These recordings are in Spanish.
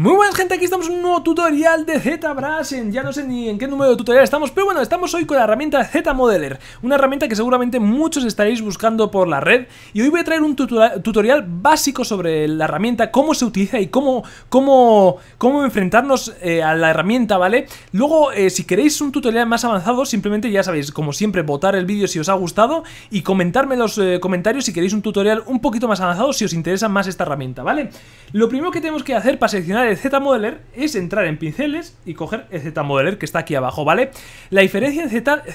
Muy buenas gente, aquí estamos en un nuevo tutorial de ZBrush, ya no sé ni en qué número de tutorial estamos, pero bueno, estamos hoy con la herramienta ZModeler, una herramienta que seguramente muchos estaréis buscando por la red, y hoy voy a traer un tutorial básico sobre la herramienta, cómo se utiliza y cómo, cómo, cómo enfrentarnos eh, a la herramienta, ¿vale? Luego, eh, si queréis un tutorial más avanzado, simplemente ya sabéis, como siempre, votar el vídeo si os ha gustado y comentarme en los eh, comentarios si queréis un tutorial un poquito más avanzado, si os interesa más esta herramienta, ¿vale? Lo primero que tenemos que hacer para seleccionar el Z modeler es entrar en pinceles y coger el modeler que está aquí abajo, ¿vale? La diferencia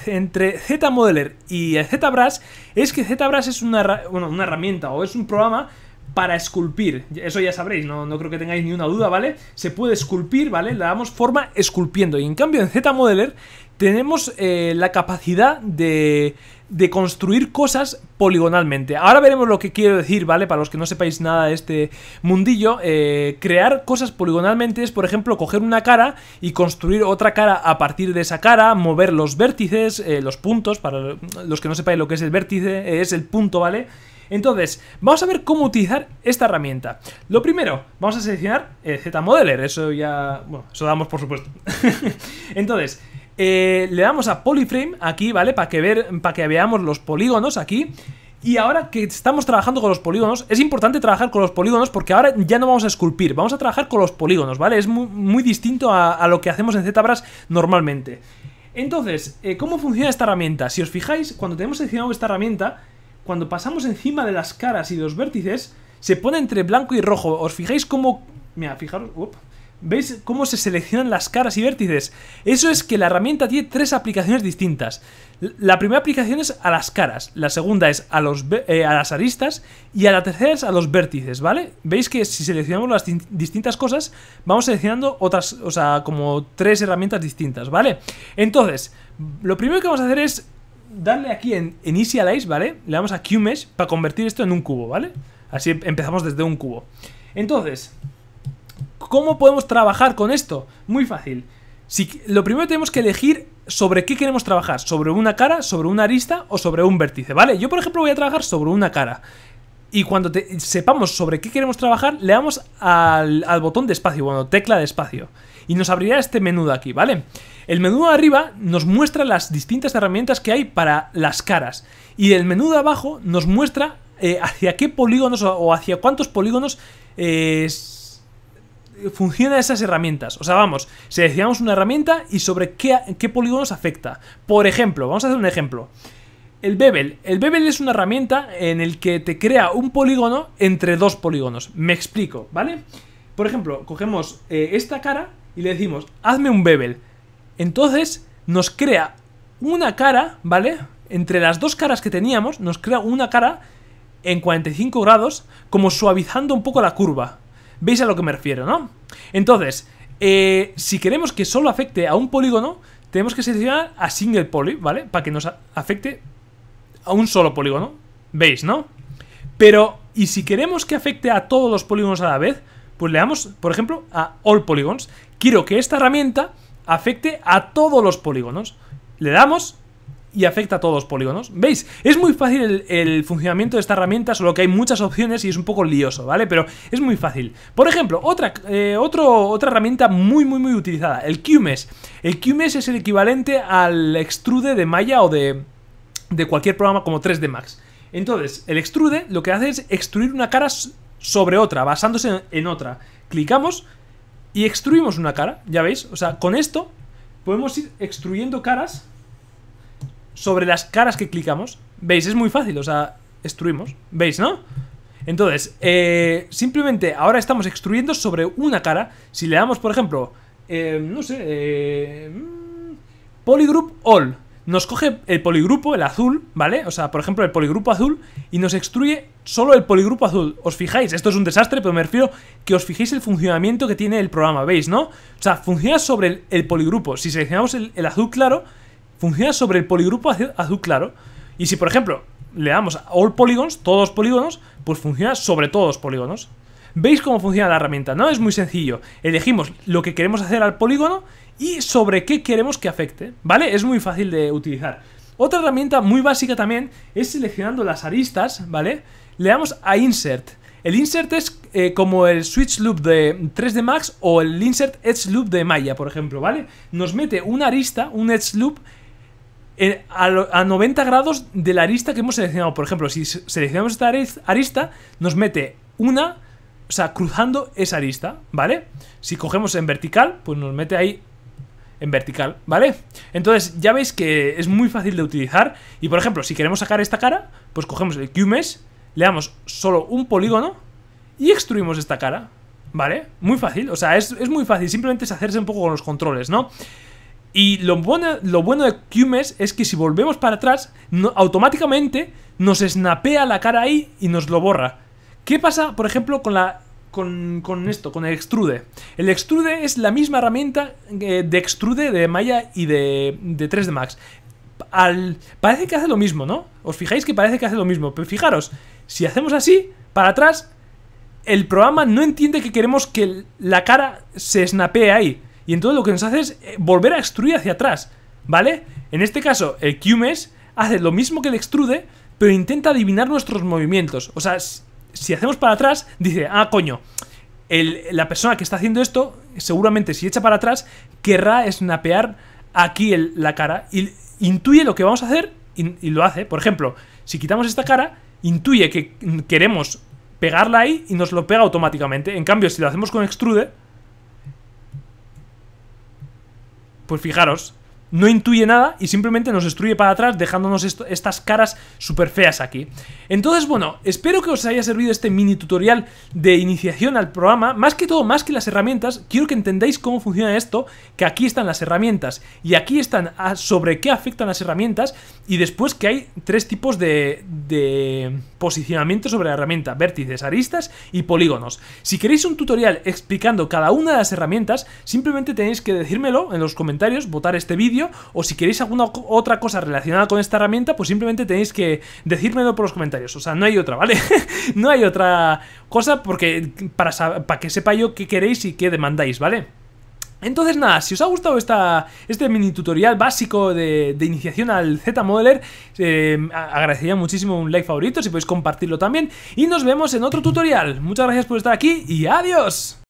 entre Z, entre y el ZBrush es que ZBrush es una, bueno, una herramienta o es un programa para esculpir. Eso ya sabréis, no, creo que tengáis ni una duda, ¿vale? Se puede esculpir, ¿vale? Le damos forma esculpiendo. Y en cambio en Modeler tenemos eh, la capacidad de, de construir cosas poligonalmente. Ahora veremos lo que quiero decir, ¿vale? Para los que no sepáis nada de este mundillo, eh, crear cosas poligonalmente es, por ejemplo, coger una cara y construir otra cara a partir de esa cara, mover los vértices, eh, los puntos, para los que no sepáis lo que es el vértice, es el punto, ¿vale? Entonces, vamos a ver cómo utilizar esta herramienta. Lo primero, vamos a seleccionar eh, z ZModeler, eso ya, bueno, eso damos por supuesto. Entonces, eh, le damos a Polyframe aquí, ¿vale? Para que, ver, para que veamos los polígonos aquí. Y ahora que estamos trabajando con los polígonos, es importante trabajar con los polígonos porque ahora ya no vamos a esculpir, vamos a trabajar con los polígonos, ¿vale? Es muy, distinto a, lo que hacemos en ZBrush normalmente. Entonces, eh, ¿cómo funciona esta herramienta? Si os fijáis, cuando tenemos seleccionado esta herramienta, cuando pasamos encima de las caras y los vértices, se pone entre blanco y rojo. ¿Os fijáis cómo... Mira, fijaros... ¿Veis cómo se seleccionan las caras y vértices? Eso es que la herramienta tiene tres aplicaciones distintas. La primera aplicación es a las caras, la segunda es a, los, eh, a las aristas y a la tercera es a los vértices, ¿vale? Veis que si seleccionamos las distintas cosas, vamos seleccionando otras, o sea, como tres herramientas distintas, ¿vale? Entonces, lo primero que vamos a hacer es darle aquí en Initialize, ¿vale? Le damos a QMesh para convertir esto en un cubo, ¿vale? Así empezamos desde un cubo. Entonces, ¿cómo podemos trabajar con esto? Muy fácil. Si, lo primero tenemos que elegir sobre qué queremos trabajar, sobre una cara, sobre una arista o sobre un vértice, ¿vale? Yo, por ejemplo, voy a trabajar sobre una cara. Y cuando sepamos sobre qué queremos trabajar, le damos al, botón de espacio, bueno, tecla de espacio. Y nos abrirá este menú de aquí, ¿vale? vale el menú de arriba nos muestra las distintas herramientas que hay para las caras. Y el menú de abajo nos muestra eh, hacia qué polígonos o hacia cuántos polígonos eh, funcionan esas herramientas. O sea, vamos, seleccionamos una herramienta y sobre qué, polígonos afecta. Por ejemplo, vamos a hacer un ejemplo. El bevel. El bevel es una herramienta en el que te crea un polígono entre dos polígonos. Me explico, ¿vale? Por ejemplo, cogemos eh, esta cara y le decimos, hazme un bevel. Entonces nos crea una cara, ¿vale? Entre las dos caras que teníamos, nos crea una cara en 45 grados, como suavizando un poco la curva. ¿Veis a lo que me refiero, no? Entonces, eh, si queremos que solo afecte a un polígono, tenemos que seleccionar a single poly, ¿vale? Para que nos afecte a un solo polígono. ¿Veis, no? Pero, y si queremos que afecte a todos los polígonos a la vez, pues le damos, por ejemplo, a all polygons. Quiero que esta herramienta afecte a todos los polígonos. Le damos y afecta a todos los polígonos. ¿Veis? Es muy fácil el, funcionamiento de esta herramienta, solo que hay muchas opciones y es un poco lioso, ¿vale? Pero es muy fácil. Por ejemplo, otra, eh, otra herramienta muy, muy, muy utilizada, el QMesh. El QMesh es el equivalente al extrude de Maya o de, de cualquier programa como 3D Max. Entonces, el extrude lo que hace es extruir una cara sobre otra, basándose en otra. Clicamos y extruimos una cara, ya veis. O sea, con esto podemos ir extruyendo caras sobre las caras que clicamos. ¿Veis? Es muy fácil, o sea, extruimos. ¿Veis, no? Entonces, eh, simplemente ahora estamos extruyendo sobre una cara. Si le damos, por ejemplo, eh, no sé, eh, mm, Polygroup All nos coge el poligrupo, el azul, ¿vale? O sea, por ejemplo, el poligrupo azul y nos extruye solo el poligrupo azul. ¿Os fijáis? Esto es un desastre, pero me refiero que os fijéis el funcionamiento que tiene el programa, ¿veis, no? O sea, funciona sobre el, poligrupo. Si seleccionamos el, azul claro, funciona sobre el poligrupo azul, claro. Y si, por ejemplo, le damos a All Polygons, todos polígonos, pues funciona sobre todos polígonos. Veis cómo funciona la herramienta, ¿no? Es muy sencillo. Elegimos lo que queremos hacer al polígono y sobre qué queremos que afecte, ¿vale? Es muy fácil de utilizar. Otra herramienta muy básica también es seleccionando las aristas, ¿vale? Le damos a Insert. El insert es eh, como el switch loop de 3D Max o el insert edge loop de Maya, por ejemplo, ¿vale? Nos mete una arista, un edge loop, eh, a, 90 grados de la arista que hemos seleccionado. Por ejemplo, si seleccionamos esta arista, nos mete una o sea, cruzando esa arista, ¿vale? Si cogemos en vertical, pues nos mete ahí en vertical, ¿vale? Entonces ya veis que es muy fácil de utilizar y por ejemplo, si queremos sacar esta cara, pues cogemos el QMesh, le damos solo un polígono y extruimos esta cara, ¿vale? Muy fácil, o sea, es, es muy fácil, simplemente es hacerse un poco con los controles, ¿no? Y lo bueno, lo bueno de QMesh es que si volvemos para atrás, automáticamente nos snapea la cara ahí y nos lo borra. ¿Qué pasa, por ejemplo, con la con, esto, con el extrude. El extrude es la misma herramienta eh, de extrude de Maya y de, de 3D Max. parece que hace lo mismo, ¿no? Os fijáis que parece que hace lo mismo, pero fijaros, si hacemos así, para atrás, el programa no entiende que queremos que la cara se snapee ahí. Y entonces lo que nos hace es eh, volver a extruir hacia atrás, ¿vale? En este caso, el QMES hace lo mismo que el extrude, pero intenta adivinar nuestros movimientos. O sea, si hacemos para atrás, dice, ah, coño, la persona que está haciendo esto, seguramente si echa para atrás, querrá snapear aquí la cara. Y intuye lo que vamos a hacer y, y, lo hace. Por ejemplo, si quitamos esta cara, intuye que queremos pegarla ahí y nos lo pega automáticamente. En cambio, si lo hacemos con extrude, pues fijaros, no intuye nada y simplemente nos destruye para atrás dejándonos estas caras super feas aquí. Entonces, bueno, espero que os haya servido este mini tutorial de iniciación al programa. Más que todo, más que las herramientas, quiero que entendáis cómo funciona esto, que aquí están las herramientas y aquí están ah, sobre qué afectan las herramientas y después que hay tres tipos de, de posicionamiento sobre la herramienta, vértices, aristas y polígonos. Si queréis un tutorial explicando cada una de las herramientas, simplemente tenéis que decírmelo en los comentarios, votar este vídeo o si queréis alguna otra cosa relacionada con esta herramienta, pues simplemente tenéis que decírmelo por los comentarios. O sea, no hay otra, ¿vale? no hay otra cosa porque para, que sepa yo qué queréis y qué demandáis, ¿vale? Entonces nada, si os ha gustado este mini tutorial básico de, iniciación al Z-Modeler, em, agradecería muchísimo un like favorito si podéis compartirlo también. Y nos vemos en otro tutorial. Muchas gracias por estar aquí y adiós.